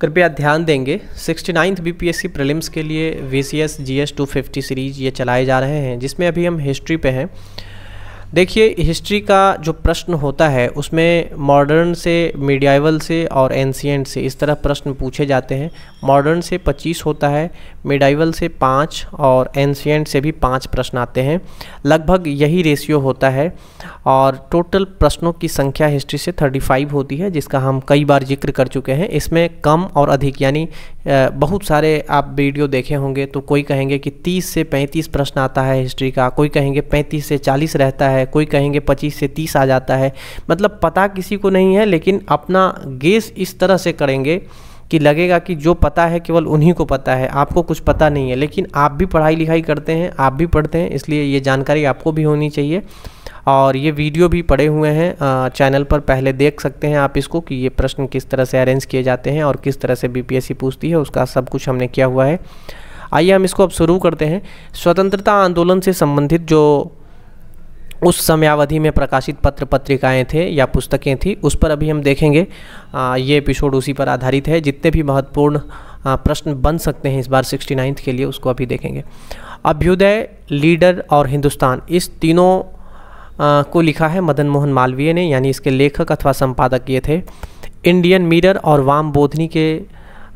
कृपया ध्यान देंगे sixty ninth B P prelims के लिए V C S G S two fifty series ये चलाए जा रहे हैं जिसमें अभी हम हिस्ट्री पे हैं देखिए हिस्ट्री का जो प्रश्न होता है उसमें मॉडर्न से मीडियावल से और एंशियंट से इस तरह प्रश्न पूछे जाते हैं मॉडर्न से 25 होता है मिडाइवल से पाँच और एंशियंट से भी पाँच प्रश्न आते हैं लगभग यही रेशियो होता है और टोटल प्रश्नों की संख्या हिस्ट्री से 35 होती है जिसका हम कई बार जिक्र कर चुके हैं इसमें कम और अधिक यानी बहुत सारे आप वीडियो देखे होंगे तो कोई कहेंगे कि 30 से 35 प्रश्न आता है हिस्ट्री का कोई कहेंगे 35 से 40 रहता है कोई कहेंगे 25 से 30 आ जाता है मतलब पता किसी को नहीं है लेकिन अपना गेस इस तरह से करेंगे कि लगेगा कि जो पता है केवल उन्हीं को पता है आपको कुछ पता नहीं है लेकिन आप भी पढ़ाई लिखाई करते हैं आप भी पढ़ते हैं इसलिए ये जानकारी आपको भी होनी चाहिए और ये वीडियो भी पड़े हुए हैं चैनल पर पहले देख सकते हैं आप इसको कि ये प्रश्न किस तरह से अरेंज किए जाते हैं और किस तरह से बी पूछती है उसका सब कुछ हमने किया हुआ है आइए हम इसको अब शुरू करते हैं स्वतंत्रता आंदोलन से संबंधित जो उस समयावधि में प्रकाशित पत्र पत्रिकाएं थे या पुस्तकें थी उस पर अभी हम देखेंगे आ, ये एपिसोड उसी पर आधारित है जितने भी महत्वपूर्ण प्रश्न बन सकते हैं इस बार सिक्सटी नाइन्थ के लिए उसको अभी देखेंगे अभ्युदय लीडर और हिंदुस्तान इस तीनों आ, को लिखा है मदन मोहन मालवीय ने यानी इसके लेखक अथवा संपादक ये थे इंडियन मिरर और वाम बोधनी के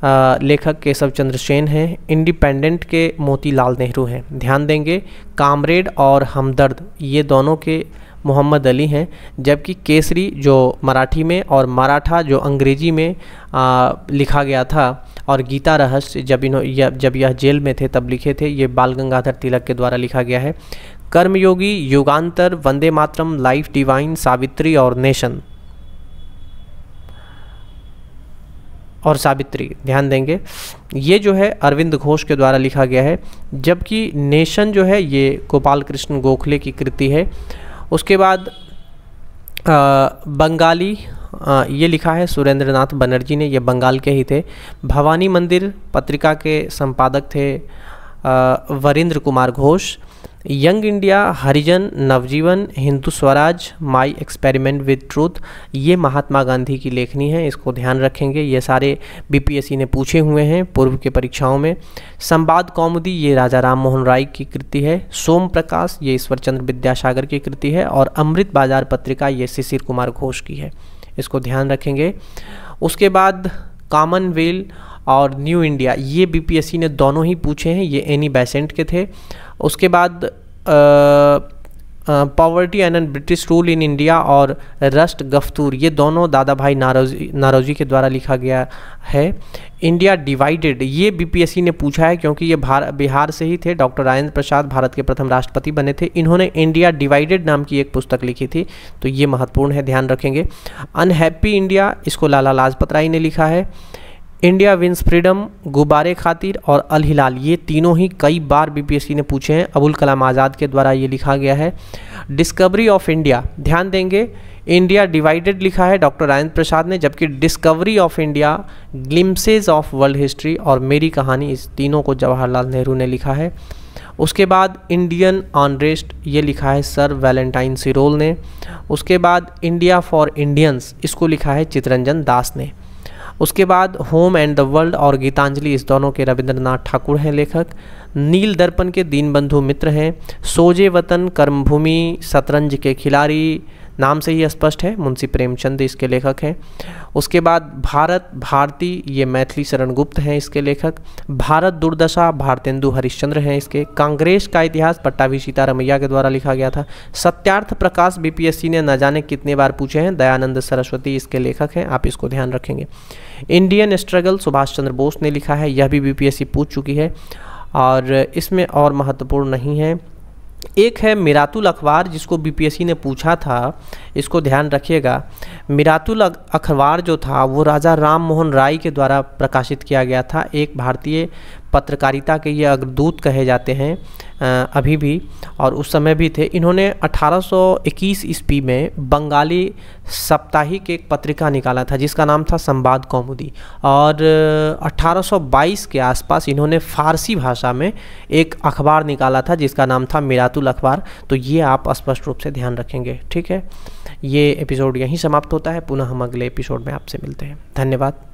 लेखक केशव चंद्र सेन हैं इंडिपेंडेंट के मोतीलाल नेहरू हैं ध्यान देंगे कामरेड और हमदर्द ये दोनों के मोहम्मद अली हैं जबकि केसरी जो मराठी में और मराठा जो अंग्रेजी में आ, लिखा गया था और गीता रहस्य जब इन्हों जब यह जेल में थे तब लिखे थे ये बाल गंगाधर तिलक के द्वारा लिखा गया है कर्मयोगी युगांतर वंदे मातरम लाइफ डिवाइन सावित्री और नेशन और सावित्री ध्यान देंगे ये जो है अरविंद घोष के द्वारा लिखा गया है जबकि नेशन जो है ये गोपाल कृष्ण गोखले की कृति है उसके बाद आ, बंगाली आ, ये लिखा है सुरेंद्र नाथ बनर्जी ने ये बंगाल के ही थे भवानी मंदिर पत्रिका के संपादक थे Barindra Kumar Ghosh young India Harijan Navajivan Hindu Swaraj my experiment with truth ये महात्मा गांधी की लेखनी है इसको ध्यान रखेंगे ये सारे बीपीएससी ने पूछे हुए हैं पूर्व के परीक्षाओं में संवाद कौमुदी ये राजा राम मोहन राय की कृति है सोम प्रकाश ये ईश्वरचंद्र विद्यासागर की कृति है और अमृत बाजार पत्रिका ये शिशिर कुमार घोष की है इसको ध्यान रखेंगे उसके बाद कॉमनवेल्थ और न्यू इंडिया ये बीपीएससी ने दोनों ही पूछे हैं ये एनी बैसेंट के थे उसके बाद poverty and and British rule in India और रस्ट गफ्तूर ये दोनों दादा भाई नारोजी नारोजी के द्वारा लिखा गया है इंडिया डिवाइडेड ये बीपीएससी ने पूछा है क्योंकि ये भार, बिहार से ही थे डॉक्टर राजेंद्र प्रसाद भारत के प्रथम राष्ट्रपति बने थे इन्होंने इंडिया डिवाइडेड नाम की एक पुस्तक लिखी थी तो ये महत्वपूर्ण है ध्यान रखेंगे अनहैप्पी इंडिया इसको लाला लाजपत राय ने लिखा है इंडिया विंस फ्रीडम गुब्बारे खातिर और अल हिलाल ये तीनों ही कई बार बीपीएससी ने पूछे हैं अबुल कलाम आज़ाद के द्वारा ये लिखा गया है डिस्कवरी ऑफ इंडिया ध्यान देंगे इंडिया डिवाइडेड लिखा है डॉक्टर राजेंद्र प्रसाद ने जबकि discovery of India glimpses of world history और मेरी कहानी इस तीनों को जवाहरलाल नेहरू ने लिखा है उसके बाद इंडियन ऑनरेस्ट ये लिखा है सर वैलेंटाइन सिरोल ने उसके बाद इंडिया फॉर इंडियंस इसको लिखा है चितरंजन दास ने उसके बाद होम एंड द वर्ल्ड और गीतांजलि इस दोनों के रविंद्रनाथ ठाकुर हैं लेखक नील दर्पण के दीनबंधु मित्र हैं सोजे वतन कर्मभूमि शतरंज के खिलाड़ी नाम से ही स्पष्ट है मुंशी प्रेमचंद इसके लेखक हैं उसके बाद भारत भारती ये मैथिली शरण गुप्त हैं इसके लेखक भारत दुर्दशा भारतेंदु हरिश्चंद्र हैं इसके कांग्रेस का इतिहास पट्टावी सीतारमैया के द्वारा लिखा गया था सत्यार्थ प्रकाश बीपीएससी ने न जाने कितने बार पूछे हैं दयानंद सरस्वती इसके लेखक हैं आप इसको ध्यान रखेंगे इंडियन स्ट्रगल सुभाष चंद्र बोस ने लिखा है यह भी बी पूछ चुकी है और इसमें और महत्वपूर्ण नहीं है एक है मिरातुल अखबार जिसको बीपीएससी ने पूछा था इसको ध्यान रखिएगा मिरातुल अखबार जो था वो राजा राम मोहन राय के द्वारा प्रकाशित किया गया था एक भारतीय पत्रकारिता के ये अग्रदूत कहे जाते हैं अभी भी और उस समय भी थे इन्होंने 1821 ईस्वी में बंगाली साप्ताहिक एक पत्रिका निकाला था जिसका नाम था संवाद कौमुदी और 1822 के आसपास इन्होंने फारसी भाषा में एक अखबार निकाला था जिसका नाम था मिरातुल अखबार तो ये आप स्पष्ट रूप से ध्यान रखेंगे ठीक है ये एपिसोड यहीं समाप्त होता है पुनः हम अगले एपिसोड में आपसे मिलते हैं धन्यवाद